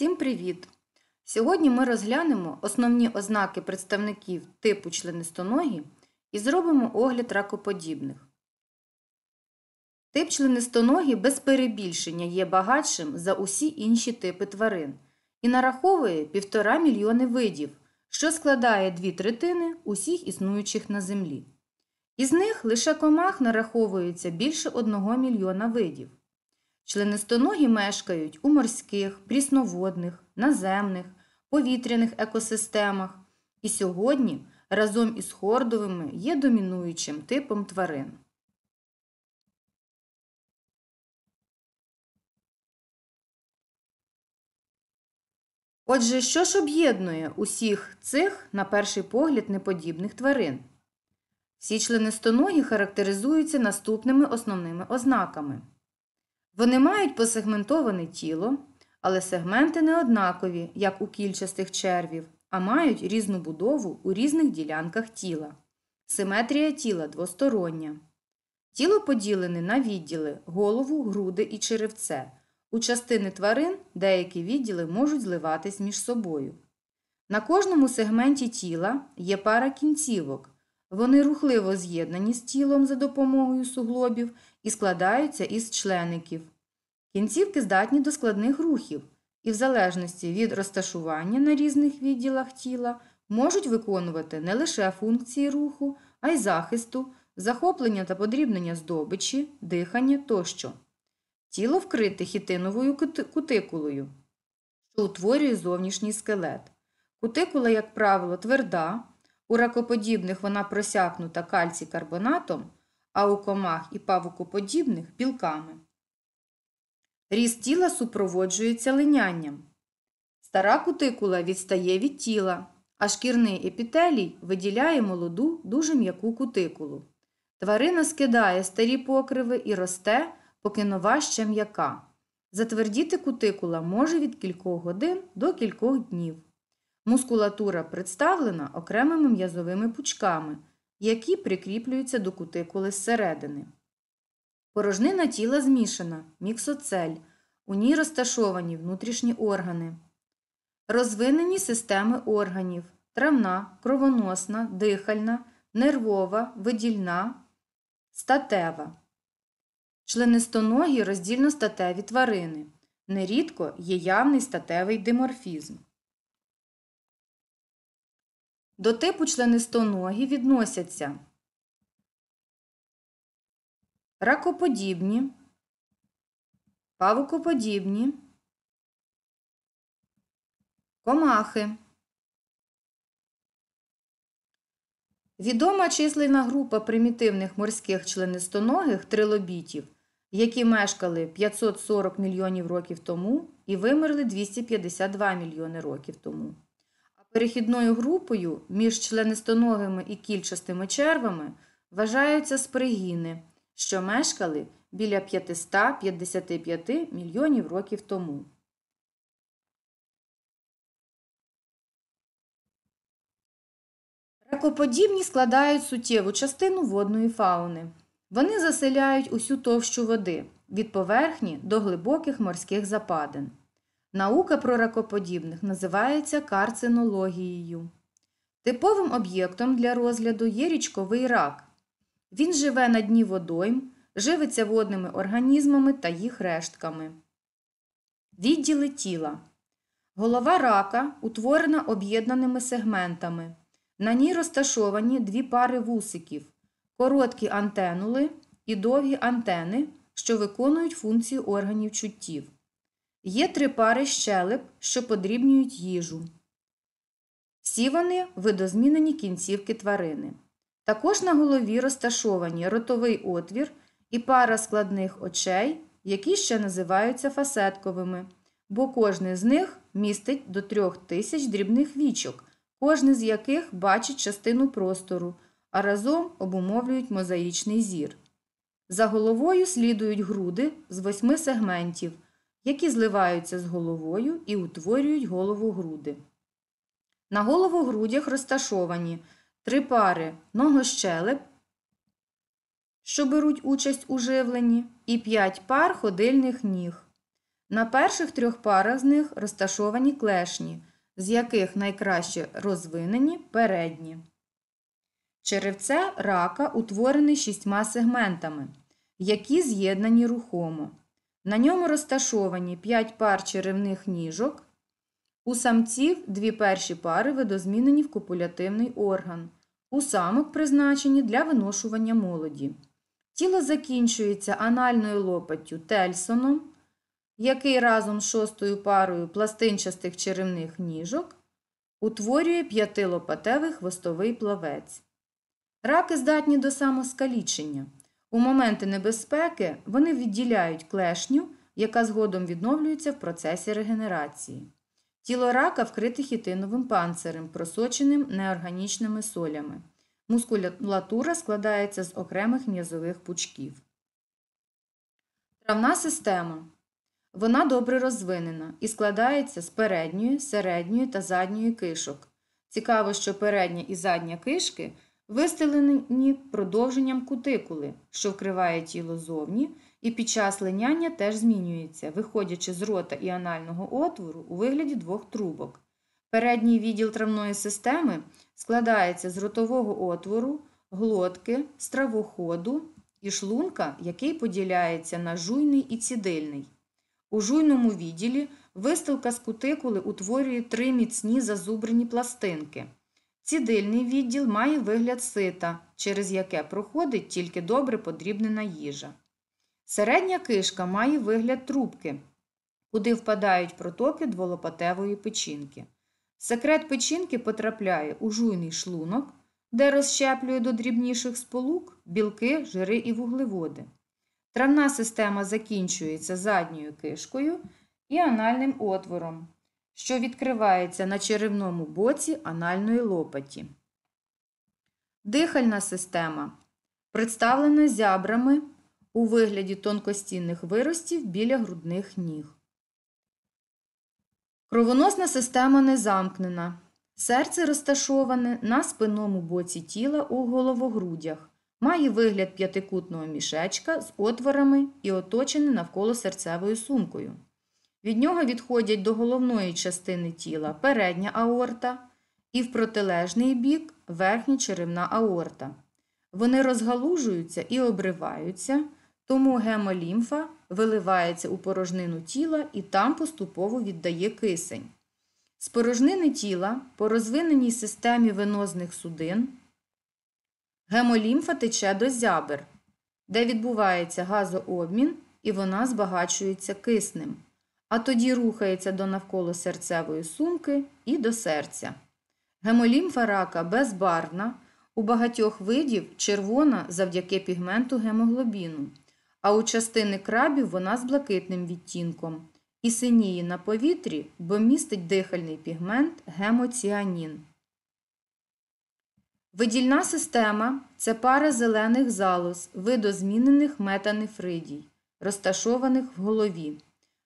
Всім привіт! Сьогодні ми розглянемо основні ознаки представників типу членистоногі і зробимо огляд ракоподібних. Тип членистоногі без перебільшення є багатшим за усі інші типи тварин і нараховує півтора мільйони видів, що складає дві третини усіх існуючих на землі. Із них лише комах нараховується більше 1 мільйона видів. Членистоногі мешкають у морських, прісноводних, наземних, повітряних екосистемах. І сьогодні разом із хордовими є домінуючим типом тварин. Отже, що ж об'єднує усіх цих, на перший погляд, неподібних тварин? Всі членистоногі характеризуються наступними основними ознаками. Вони мають посегментоване тіло, але сегменти не однакові, як у кільчастих червів, а мають різну будову у різних ділянках тіла. Симетрія тіла двостороння. Тіло поділене на відділи голову, груди і черевце. У частини тварин деякі відділи можуть зливатись між собою. На кожному сегменті тіла є пара кінцівок, вони рухливо з'єднані з тілом за допомогою суглобів і складаються із члеників. Кінцівки здатні до складних рухів і, в залежності від розташування на різних відділах тіла, можуть виконувати не лише функції руху, а й захисту, захоплення та подрібнення здобичі, дихання тощо. Тіло вкрите хітиновою кутикулою, що утворює зовнішній скелет. Кутикула, як правило, тверда, у ракоподібних вона просякнута кальцій-карбонатом, а у комах і павукоподібних білками. Ріст тіла супроводжується линянням. Стара кутикула відстає від тіла, а шкірний епітелій виділяє молоду дуже м'яку кутикулу. Тварина скидає старі покриви і росте, поки нова ще м'яка. Затвердіти кутикула може від кількох годин до кількох днів. Мускулатура представлена окремими м'язовими пучками, які прикріплюються до кутикули зсередини. Порожнина тіла змішана, міксоцель. У ній розташовані внутрішні органи. Розвинені системи органів травна, кровоносна, дихальна, нервова, видільна, статева. Членистоногі роздільно статеві тварини. Нерідко є явний статевий диморфізм. До типу членистоногі відносяться ракоподібні, павукоподібні, комахи. Відома численна група примітивних морських членистоногих трилобітів, які мешкали 540 мільйонів років тому і вимерли 252 мільйони років тому. Перехідною групою між членистоногими і кільчастими червами вважаються спригіни, що мешкали біля 555 мільйонів років тому. Ракоподібні складають суттєву частину водної фауни. Вони заселяють усю товщу води від поверхні до глибоких морських западин. Наука про ракоподібних називається карцинологією. Типовим об'єктом для розгляду є річковий рак. Він живе на дні водойм, живиться водними організмами та їх рештками. Відділи тіла. Голова рака утворена об'єднаними сегментами. На ній розташовані дві пари вусиків, короткі антенули і довгі антени, що виконують функцію органів чуттів. Є три пари щелеп, що подрібнюють їжу. Всі вони видозмінені кінцівки тварини. Також на голові розташовані ротовий отвір і пара складних очей, які ще називаються фасетковими, бо кожний з них містить до трьох тисяч дрібних вічок, кожне з яких бачить частину простору, а разом обумовлюють мозаїчний зір. За головою слідують груди з восьми сегментів які зливаються з головою і утворюють голову груди. На голову грудях розташовані три пари ногощелеп, що беруть участь у живленні, і п'ять пар ходильних ніг. На перших трьох парах з них розташовані клешні, з яких найкраще розвинені передні. Черевце рака утворене шістьма сегментами, які з'єднані рухомо. На ньому розташовані 5 пар черевних ніжок. У самців дві перші пари видозмінені в копулятивний орган. У самок призначені для виношування молоді. Тіло закінчується анальною лопаттю тельсоном, який разом з шостою парою пластинчастих черевних ніжок утворює п'ятилопатевий хвостовий плавець. Раки здатні до самоскалічення. У моменти небезпеки вони відділяють клешню, яка згодом відновлюється в процесі регенерації. Тіло рака вкрите хітиновим панцирем, просоченим неорганічними солями. Мускулатура складається з окремих м'язових пучків. Травна система. Вона добре розвинена і складається з передньої, середньої та задньої кишок. Цікаво, що передня і задня кишки вистелені продовженням кутикули, що вкриває тіло зовні, і під час линяння теж змінюється, виходячи з рота і анального отвору у вигляді двох трубок. Передній відділ травної системи складається з ротового отвору, глотки, стравоходу і шлунка, який поділяється на жуйний і цідильний. У жуйному відділі вистилка з кутикули утворює три міцні зазубрені пластинки. Цідильний відділ має вигляд сита, через яке проходить тільки добре подрібнена їжа. Середня кишка має вигляд трубки, куди впадають протоки дволопатевої печінки. Секрет печінки потрапляє у жуйний шлунок, де розщеплює до дрібніших сполук білки, жири і вуглеводи. Травна система закінчується задньою кишкою і анальним отвором, що відкривається на черевному боці анальної лопаті. Дихальна система представлена зябрами у вигляді тонкостінних виростів біля грудних ніг. Кровоносна система не замкнена. Серце розташоване на спинному боці тіла у головогрудях. Має вигляд п'ятикутного мішечка з отворами і оточене навколо серцевою сумкою. Від нього відходять до головної частини тіла передня аорта і в протилежний бік верхня черевна аорта. Вони розгалужуються і обриваються, тому гемолімфа виливається у порожнину тіла і там поступово віддає кисень. З порожнини тіла по розвиненій системі венозних судин гемолімфа тече до зябер, де відбувається газообмін і вона збагачується киснем а тоді рухається до навколо серцевої сумки і до серця. Гемолімфа рака безбарвна, у багатьох видів червона завдяки пігменту гемоглобіну, а у частини крабів вона з блакитним відтінком і синіє на повітрі, бо містить дихальний пігмент гемоціанін. Видільна система це пара зелених залоз видозмінених метанефридій, розташованих в голові.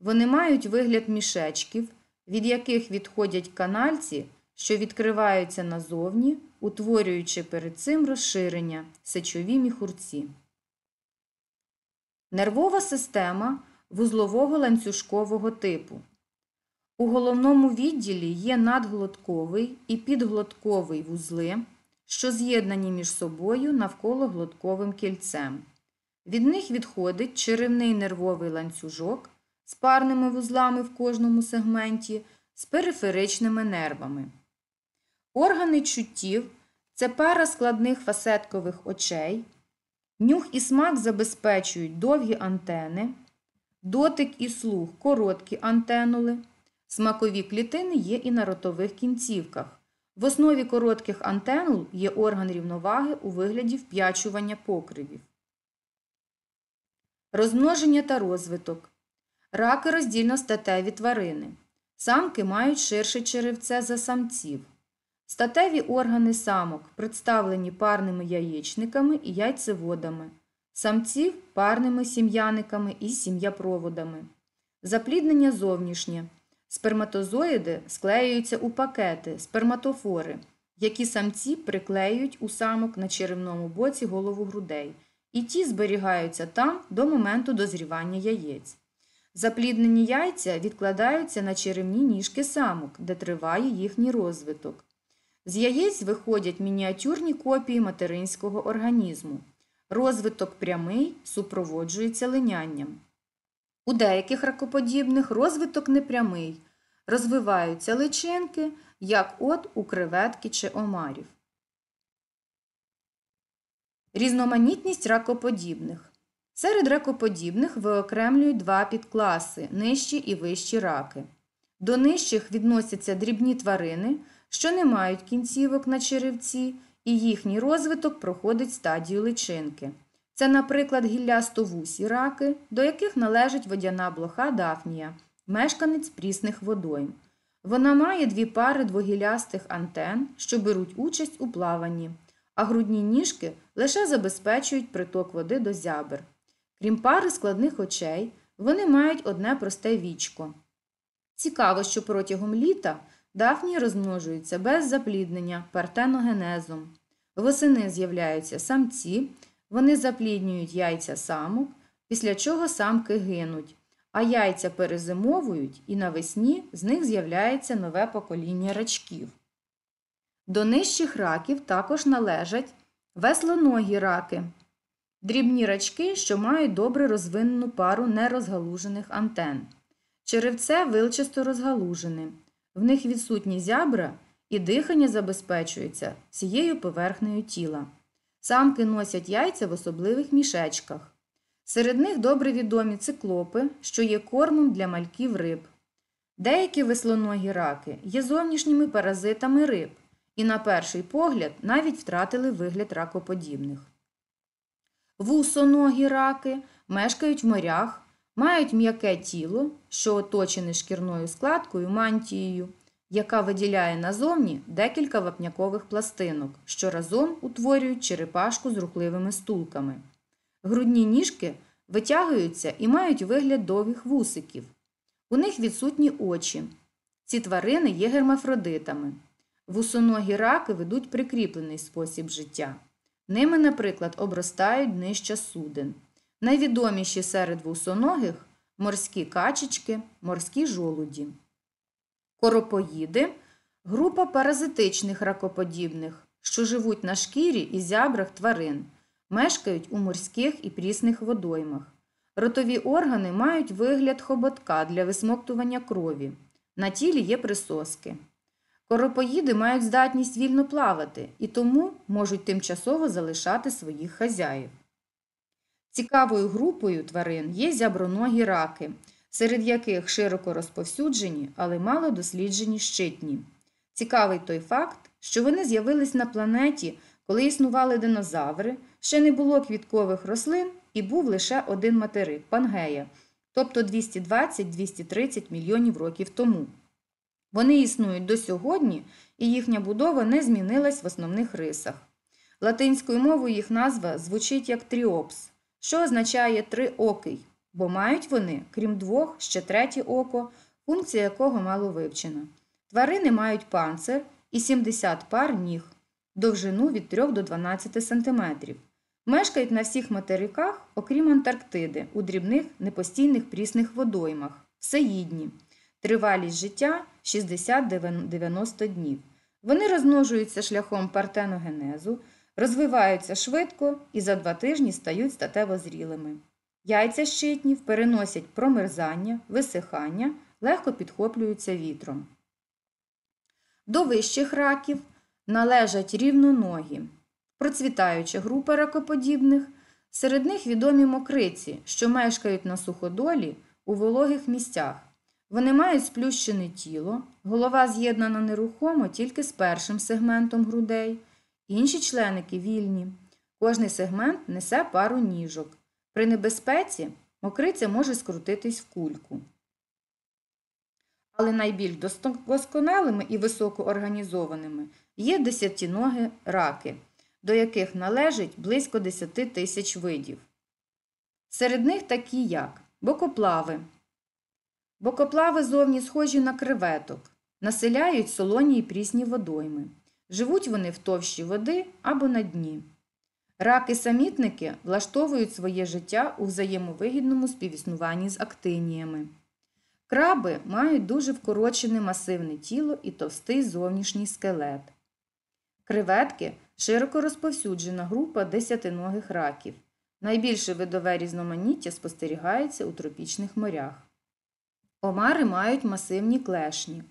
Вони мають вигляд мішечків, від яких відходять канальці, що відкриваються назовні, утворюючи перед цим розширення сечові міхурці. Нервова система вузлового ланцюжкового типу. У головному відділі є надглотковий і підглотковий вузли, що з'єднані між собою навколо глотковим кільцем. Від них відходить черевний нервовий ланцюжок з парними вузлами в кожному сегменті, з периферичними нервами. Органи чуттів це пара складних фасеткових очей. Нюх і смак забезпечують довгі антени, дотик і слух короткі антенули. Смакові клітини є і на ротових кінцівках. В основі коротких антенул є орган рівноваги у вигляді вп'ячування покривів. Розмноження та розвиток. Раки роздільно статеві тварини. Самки мають ширше черевце за самців. Статеві органи самок представлені парними яєчниками і яйцеводами, самців парними сім'яниками і сім'япроводами. Запліднення зовнішнє. Сперматозоїди склеюються у пакети, сперматофори, які самці приклеюють у самок на черевному боці голову грудей, і ті зберігаються там до моменту дозрівання яєць. Запліднені яйця відкладаються на черевні ніжки самок, де триває їхній розвиток. З яєць виходять мініатюрні копії материнського організму. Розвиток прямий супроводжується линянням. У деяких ракоподібних розвиток непрямий. Розвиваються личинки, як от у креветки чи омарів. Різноманітність ракоподібних. Серед ракоподібних виокремлюють два підкласи нижчі і вищі раки. До нижчих відносяться дрібні тварини, що не мають кінцівок на черевці, і їхній розвиток проходить стадію личинки. Це, наприклад, гіллястовусі раки, до яких належить водяна блоха дафнія, мешканець прісних водойм. Вона має дві пари двогілястих антен, що беруть участь у плаванні, а грудні ніжки лише забезпечують приток води до зябер. Крім пари складних очей, вони мають одне просте вічко. Цікаво, що протягом літа дафні розмножуються без запліднення партеногенезом. Восени з'являються самці, вони запліднюють яйця самок, після чого самки гинуть, а яйця перезимовують і навесні з них з'являється нове покоління рачків. До нижчих раків також належать веслоногі раки. Дрібні рачки, що мають добре розвинену пару нерозгалужених антен. Черевце вилчасто розгалужене. В них відсутні зябра і дихання забезпечується всією поверхнею тіла. Самки носять яйця в особливих мішечках. Серед них добре відомі циклопи, що є кормом для мальків риб. Деякі веслоногі раки є зовнішніми паразитами риб і, на перший погляд, навіть втратили вигляд ракоподібних вусоногі раки мешкають в морях, мають м'яке тіло, що оточене шкірною складкою мантією, яка виділяє назовні декілька вапнякових пластинок, що разом утворюють черепашку з рухливими стулками. Грудні ніжки витягуються і мають вигляд довгих вусиків. У них відсутні очі. Ці тварини є гермафродитами. Вусоногі раки ведуть прикріплений спосіб життя. Ними, наприклад, обростають нижче суден. Найвідоміші серед вусоногих морські качечки, морські жолуді. Коропоїди група паразитичних ракоподібних, що живуть на шкірі і зябрах тварин, мешкають у морських і прісних водоймах. Ротові органи мають вигляд хоботка для висмоктування крові. На тілі є присоски. Коропоїди мають здатність вільно плавати і тому можуть тимчасово залишати своїх хазяїв. Цікавою групою тварин є зяброногі раки, серед яких широко розповсюджені, але мало досліджені щитні. Цікавий той факт, що вони з'явились на планеті, коли існували динозаври, ще не було квіткових рослин і був лише один материк Пангея, тобто 220-230 мільйонів років тому. Вони існують до сьогодні, і їхня будова не змінилась в основних рисах. Латинською мовою їх назва звучить як тріопс, що означає триокий, бо мають вони, крім двох, ще третє око, функція якого мало вивчена. Тварини мають панцир і 70 пар ніг, довжину від 3 до 12 см. Мешкають на всіх материках, окрім Антарктиди, у дрібних непостійних прісних водоймах всеїдні тривалість життя 60-90 днів. Вони розмножуються шляхом партеногенезу, розвиваються швидко і за два тижні стають статево зрілими. Яйця щитнів переносять промерзання, висихання, легко підхоплюються вітром. До вищих раків належать рівноногі, процвітаюча група ракоподібних. Серед них відомі мокриці, що мешкають на суходолі у вологих місцях вони мають сплющене тіло, голова з'єднана нерухомо тільки з першим сегментом грудей, інші членики вільні. Кожний сегмент несе пару ніжок. При небезпеці мокриця може скрутитись в кульку. Але найбільш досконалими і високоорганізованими є десятіноги раки, до яких належить близько 10 тисяч видів. Серед них такі як бокоплави. Бокоплави зовні схожі на креветок, населяють солоні й прісні водойми. Живуть вони в товщі води або на дні. Раки-самітники влаштовують своє життя у взаємовигідному співіснуванні з актиніями. Краби мають дуже вкорочене масивне тіло і товстий зовнішній скелет. Креветки широко розповсюджена група десятиногих раків. Найбільше видове різноманіття спостерігається у тропічних морях. Омари мають масивні клешні.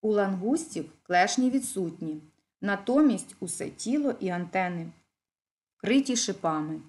У лангустів клешні відсутні, натомість усе тіло і антени вкриті шипами.